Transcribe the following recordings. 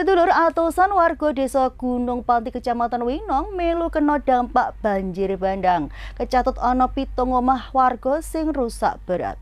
Sedulur atusan warga desa Gunung Palti Kecamatan Winong melu kena dampak banjir bandang. Kecatut ana pitung omah warga sing rusak berat.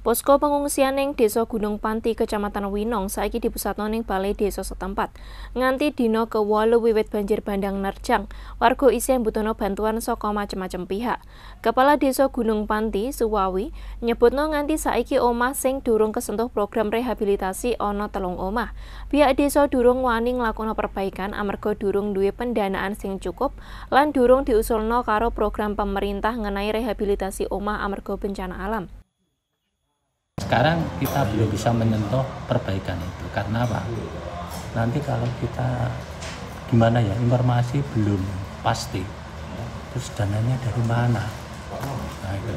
Posko pengungsian ning Desa Gunung Panti Kecamatan Winong saiki di pusat noning balai desa setempat. Nganti dino ke-8 wiwit banjir bandang nerjang, warga isih butuhno bantuan saka macam-macam pihak. Kepala Desa Gunung Panti Suwawi nyebutno nganti saiki omah sing durung kesentuh program rehabilitasi ono telung omah. Pihak desa durung wani nglakono perbaikan amarga durung duwe pendanaan sing cukup lan durung diusulno karo program pemerintah ngenai rehabilitasi omah amarga bencana alam sekarang kita belum bisa menyentuh perbaikan itu karena apa nanti kalau kita gimana ya informasi belum pasti terus dananya dari mana nah, itu.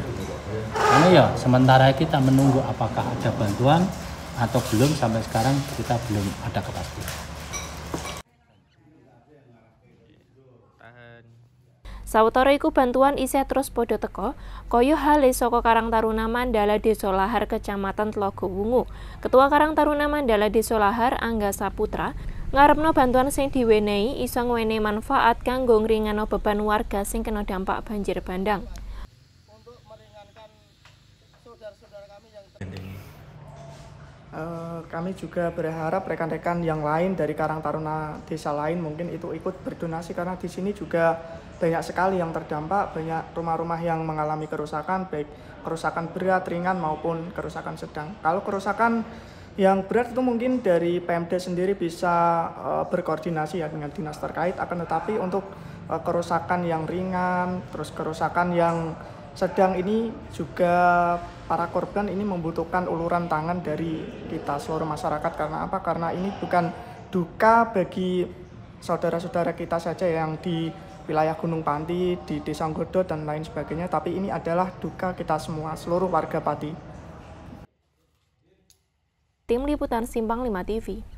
ini ya sementara kita menunggu apakah ada bantuan atau belum sampai sekarang kita belum ada kepastian Sawetara iku bantuan isih terus padha teka, kaya hale saka Karang Taruna Mandala Desa Lahar Kecamatan Tlogo Wungu. Ketua Karang Taruna Mandala Desa Lahar Angga Saputra ngarepno bantuan sing diwenehi iso ngwenehi manfaat kanggo ngringano beban warga sing kena dampak banjir bandang. Eh, kami juga berharap rekan-rekan yang lain dari Karang Taruna desa lain mungkin itu ikut berdonasi karena di sini juga banyak sekali yang terdampak, banyak rumah-rumah yang mengalami kerusakan baik kerusakan berat, ringan maupun kerusakan sedang. Kalau kerusakan yang berat itu mungkin dari PMD sendiri bisa eh, berkoordinasi ya dengan dinas terkait akan tetapi untuk eh, kerusakan yang ringan, terus kerusakan yang sedang ini juga para korban ini membutuhkan uluran tangan dari kita seluruh masyarakat karena apa? Karena ini bukan duka bagi saudara-saudara kita saja yang di wilayah Gunung Panti, di Desa Godo dan lain sebagainya, tapi ini adalah duka kita semua seluruh warga Pati. Tim Liputan Simpang 5 TV